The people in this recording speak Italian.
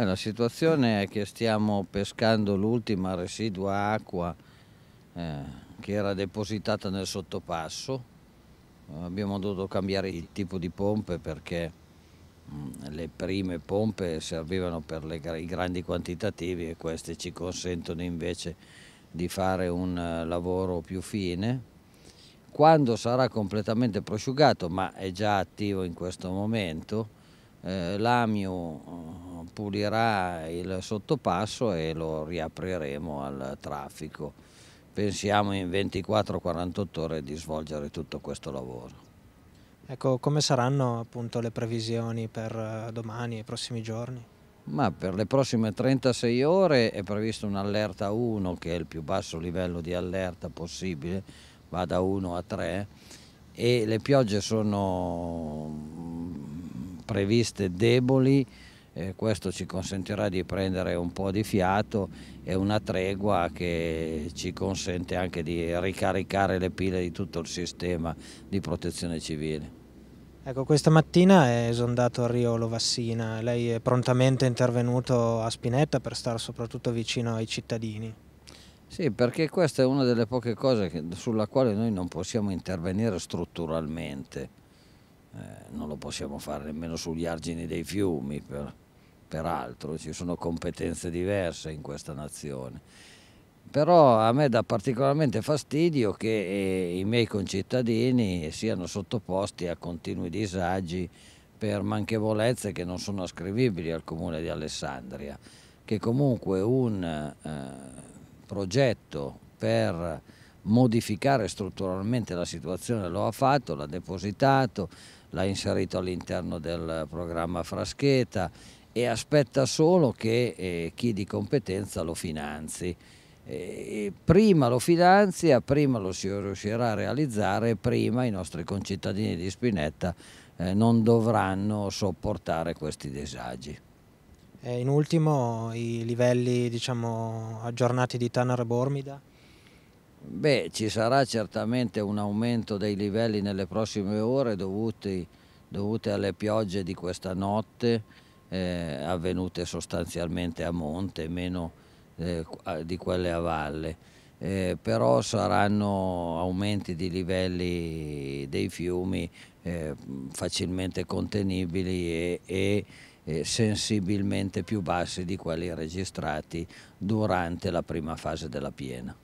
Beh, la situazione è che stiamo pescando l'ultima residua acqua eh, che era depositata nel sottopasso. Abbiamo dovuto cambiare il tipo di pompe perché mm, le prime pompe servivano per le, i grandi quantitativi e queste ci consentono invece di fare un eh, lavoro più fine. Quando sarà completamente prosciugato, ma è già attivo in questo momento, eh, l'AMIU pulirà il sottopasso e lo riapriremo al traffico. Pensiamo in 24-48 ore di svolgere tutto questo lavoro. Ecco, come saranno appunto le previsioni per eh, domani e i prossimi giorni? Ma per le prossime 36 ore è previsto un'allerta 1, che è il più basso livello di allerta possibile, va da 1 a 3, e le piogge sono mm, previste deboli eh, questo ci consentirà di prendere un po' di fiato e una tregua che ci consente anche di ricaricare le pile di tutto il sistema di protezione civile. Ecco, questa mattina è esondato Riolo Vassina, lei è prontamente intervenuto a Spinetta per stare soprattutto vicino ai cittadini. Sì, perché questa è una delle poche cose che, sulla quale noi non possiamo intervenire strutturalmente non lo possiamo fare nemmeno sugli argini dei fiumi, per, peraltro ci sono competenze diverse in questa nazione. Però a me dà particolarmente fastidio che eh, i miei concittadini siano sottoposti a continui disagi per manchevolezze che non sono ascrivibili al comune di Alessandria, che comunque un eh, progetto per modificare strutturalmente la situazione lo ha fatto, l'ha depositato, l'ha inserito all'interno del programma Frascheta e aspetta solo che eh, chi di competenza lo finanzi. Eh, e prima lo finanzia, prima lo si riuscirà a realizzare, prima i nostri concittadini di Spinetta eh, non dovranno sopportare questi disagi. E in ultimo i livelli diciamo, aggiornati di Tanner Bormida? Beh, ci sarà certamente un aumento dei livelli nelle prossime ore dovuti, dovute alle piogge di questa notte eh, avvenute sostanzialmente a monte, meno eh, di quelle a valle. Eh, però saranno aumenti di livelli dei fiumi eh, facilmente contenibili e, e eh, sensibilmente più bassi di quelli registrati durante la prima fase della piena.